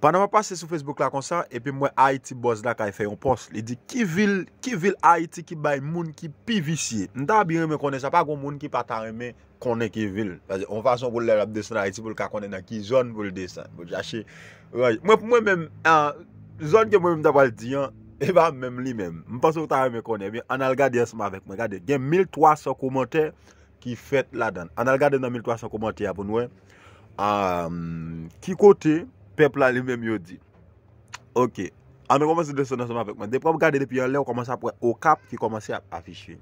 Pa nan pa pase sou Facebook la konsan, epi mwen Haiti boss la ka e fey yon pos, li di ki vil, ki vil Haiti ki bay moun ki pi visye. Nta bi yon me konen, sa pa kon moun ki pa ta reme konen ki vil. On fason pou lè rap desen la Haiti pou l'ka konen na ki zon pou l'desen. Pou jache, woy. Mwen mwen mèm, zon ke mwen mwen daba l'dyen, e ba mèm li mèm. Mwen panse pou ta reme konen, anal gade yon sma vek, mwen gade, gen 1300 komante ki fet la dan. Anal gade nan 1300 komante ya pou noue, ki kote, Pepla li mèm yo di. Ok. A mè komansi de sou nan som avèk mè. Depan mè gade depi yon lè ou komansi apwè. Okap ki komansi ap afishi.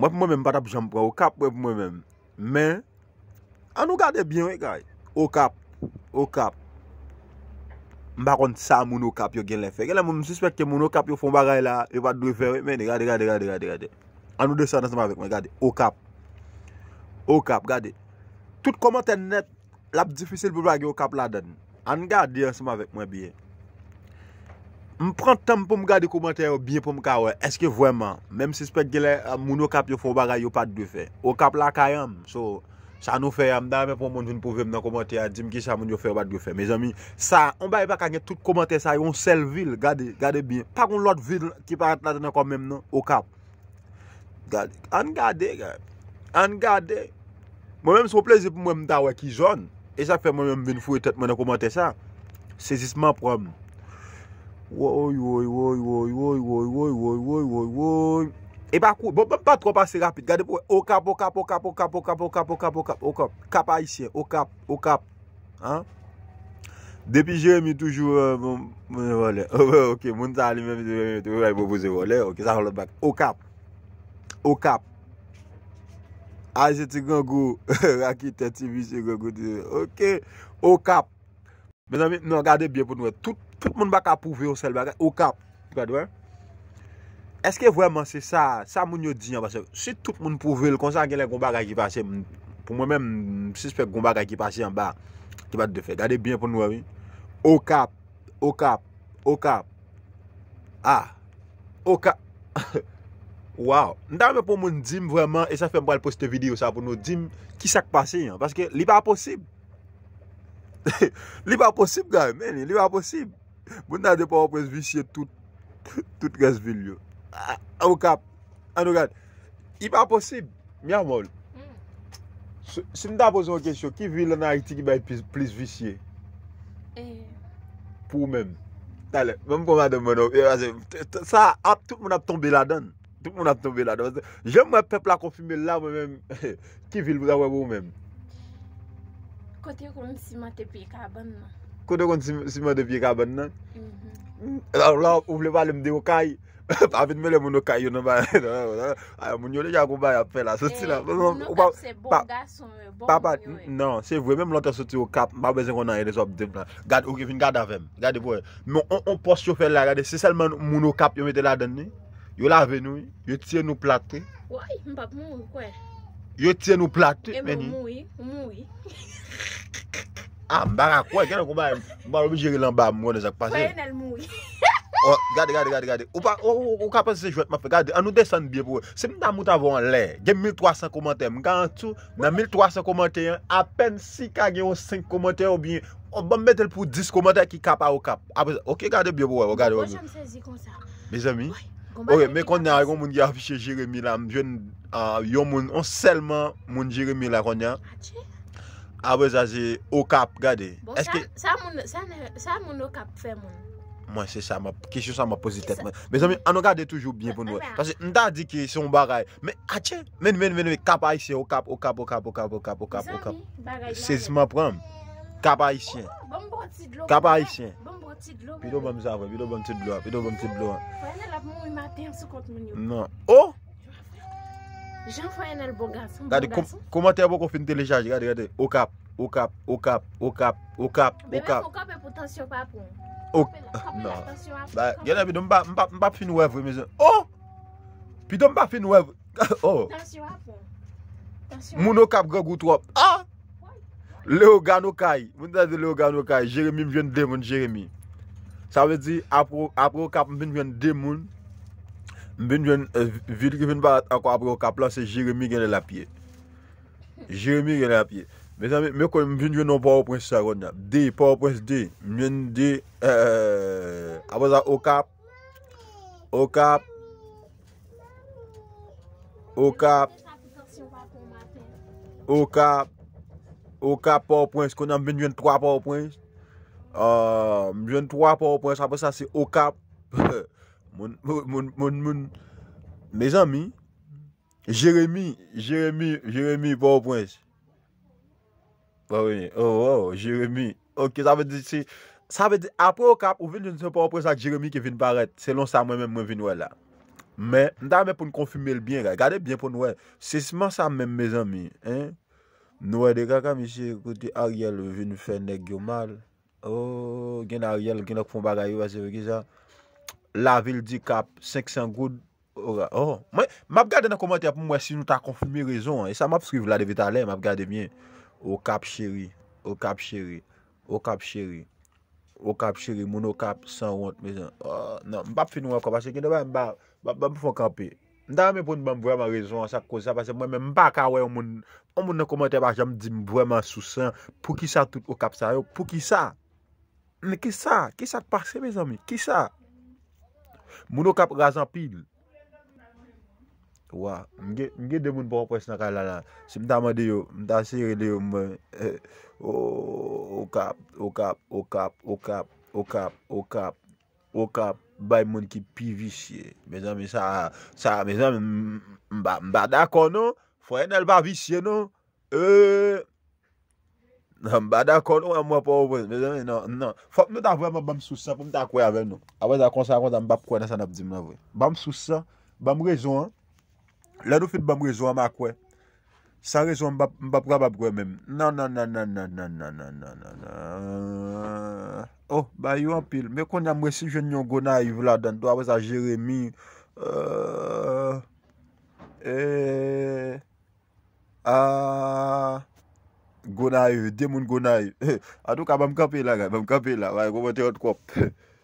Mwen pou mè mè mè patap jambwa. Okap pou mwen mè mè. Mè. An ou gade bè yon yon e, gade. Okap. Okap. Mba konti sa moun okap yo gen lè fè. Gè la moun msuspek ke moun okap yo fon bagay la. Yo va dwe fè yon. Mè. Gade. Gade. Gade. Gade. Gade. An ou de sou nan som avèk mè. Gade An gade yon seman vek mwen biye. M pren tem pou m gade komentè yon biye pou m kawè. Eske vwèman? Mèm si spèd gilè euh, moun yon kap yon fò baga yon pat dwi fè. O kap la kayam. So, chan ou fè yon. Damè pou moun vin pou vèm nan komentè ya. Djim ki chan moun yon fè bat dwi fè. Me zanmi, sa, m baye baka gen tout komentè sa yon sel vil. Gade, gade biye. Pakoun lot vil ki parat natan akon mèm nan. O kap. Gade. An gade, gade. An gade. Mwen mèm sou plezi pou E sa fè mwen mwen vin fwe tèt mwen nan komante sa. Sezisman problem. Woy, woy, woy, woy, woy, woy, woy, woy, woy, woy. E pa kou. Bon, bon, pa tro pa se rapid. Gade pou wè. Okap, okap, okap, okap, okap, okap, okap, okap, okap. Kap a isye. Okap, okap. Ha? Depi jè mi toujou. Mwen wole. Ouwe, ouke. Moun sa li mèm. Mwen wole, ouke. Ok, sa wole bak. Okap. Okap. Ay se ti gangou, akite ti vi se gangou. Ok, okap. Men amin, nou gade bien pou nou. Tout moun baka pouve yo sel baka. Okap, gade wè. Eske vwèman se sa, sa moun yo diyan. Se tout moun pouve, l konsangyele gomba gaki pasye. Pou mwen men, msisepe gomba gaki pasye an ba. Gade bien pou nou wè. Okap, okap, okap. Ah, okap. Waw, nda wè pou moun dim vwèman, e sa fèm pou al poste video sa, pou nou dim kisak pase yon, paske li ba posib. Li ba posib, gwa, meni, li ba posib. Moun nan de pou wap res vishye tout, tout res vil yon. An wou kap, an wou gade. Li ba posib, mi an mol. Si mda posi wò kesyon, ki vwi lè nan a iti ki bay plis vishye? Eh. Pou mèm. Tale, mèm pou mèm de mèm nou, e eh, wazè, sa ap tout moun ap tombe la dan. Jèm mwen pepla konfime la mwen mèm Ki vil mwen mwen mèm Kote kon siman tepeye kaban nan Kote kon siman tepeye kaban nan La eh, non, ou bon, bon, non, vle valem de okay A vit mwen le moun okay yon nan ba A moun yon le jakou bay apè la soti la Moun okap se bon gason Non se vwe mwen mwen te soti okap Mwen mwen se kon anye de sop de plan Gade ou kifin gade avem Gade pou e Non on post yo fè la gade Se selman moun okap yon mwen te la deni Yo la venou, yo tiye nou plate. Woy, mbap mou, kwen. Yo tiye nou plate, meni. E mbou moui, moui. Ah, a mbara kwen, gen yo kouman, mbara mbi jiri lanbam, mwen e zakpase. Kwen el moui. Oh, gade, gade, gade, gade. Ou kapan se jwet, mbap fè, gade. An nou desen biye pou wè. Se mda mout avon lè, gen 1300 komantè, mga an tou, nan 1300 komantè, apen si kage yon 5 komantè ou biye, ou ban metel pou 10 komantè ki kapan ou kap. Ape, ok, gade biye pou wè, ou gade wè. M Ouè, mè konnen a yon moun ki a fichè jiremi la, mwen jwen yon moun, an selman moun jiremi la konnen. Ache. Awe zazè, okap gade. Bon, sa moun okap fè moun. Mwen se sa, mwen kèchè sa mwen pozitèk mwen. Mè zanmè, an okade toujou bie moun wè. Kase, mwen da di ki se yon bagay. Mè, atche, mè nwen vè nwen kapay se okap, okap, okap, okap, okap, okap, okap. Zanmè, bagay. Se zman prèm, kapay se yon. Kabay siyen. Pi do bon tidlo, pi do bon tidlo, pi do bon tidlo. Non. Oh! Gade komate non. a bo kon fin delejaj. Gade, gade, okap, okap, okap, okap, okap, okap. Ok, nan. Gade, mba fin wev we mize. Oh! Pi do mba fin wev. Oh! Moun okap go gout wap. Oh! Ah! Oh! Lè ou gan ou kay. Mwen ta de lè ou gan ou kay. Jeremie mwen ven demoun Jeremie. Sa ve di apro kap mwen ven demoun. Mwen ven, vide ki ven bat akwa apro kap. Lan se Jeremie gen la pie. Jeremie gen la pie. Mwen kon mwen ven ou pa ou prensi sa ron. Di, pa ou prensi di. Mwen di, apro za okap. Okap. Okap. Okap. Okap, Port-au-Prince, konan mwen jwen 3 Port-au-Prince. Mwen jwen 3 Port-au-Prince, apè sa se Okap. Mez ami, Jérémy, Jérémy, Jérémy, Port-au-Prince. Ba wè, oh, oh, Jérémy. Ok, sa vè di, sa vè di, apè Okap, ou vè jwen 3 Port-au-Prince ak Jérémy ki vin baret. Se lon sa mwen mè mwen vin wè la. Mè, mwen ta mè pou nou konfume l bièn la, gade bièn pou nou wè. Se seman sa mèm, mez ami. Nouè de kakam isi, kouti Ariel vin fène gyo mal. Oh, gen Ariel, gen ak fon bagay wazè wè gizan. La vil di kap, 500 goud. Oh, mwen, mwen ap gade nan komenti ap mwen si nou ta konfimi rezon. E sa mwen ap skif la devita lè, mwen ap gade mwen. Okap chéri, okap chéri, okap chéri. Okap chéri, moun okap, 100 wot mwen zan. Oh, nan, mwen ap fin wè komenti ap mwen si gen, mwen ap fon kampe. Mda mwen pou nbèm vwèman rezon an sak kouz sa, pase mwen mwen mbak a wè, mwen mwen nan komentè pa jèm di mwèman sousan, pou ki sa tout okap sa yo, pou ki sa, mwen ki sa, ki sa t'pase mwen zami, ki sa, mwen okap razan pil. Wa, mwen gen devoun pou wapres nan kalala, si mda mwen deyo, mda siri deyo, mwen okap, okap, okap, okap, okap, okap, Bay moun ki pi visye. Non? Non? Euh, non, me zan mi sa, sa, me zan mi, mba, mba da kon nou, fwen el ba visye nou. E, mba da kon nou, an mwa pa ou wè. Me zan mi, nan, nan. Fok nou ta vwe mwa bam sousa pou mwen ta kwe avè nou. A wè zan konsa konta mbap kwe nan san ap di mwa vwe. Bam sousa, bam rezon an. Lè nou fit bam rezon an ma kwe. San re so m pap kap ap kwe mem. Nan nan nan nan nan nan nan nan nan nan nan nan. Oh, ba yon pil, me kon naman se genyon gona yi vla dan to a wesa Jeremy. Eh, eh, gona yi, demon gona yi. A tou ka bam kapi la, bam kapi la. Wa, kon vete yot kop.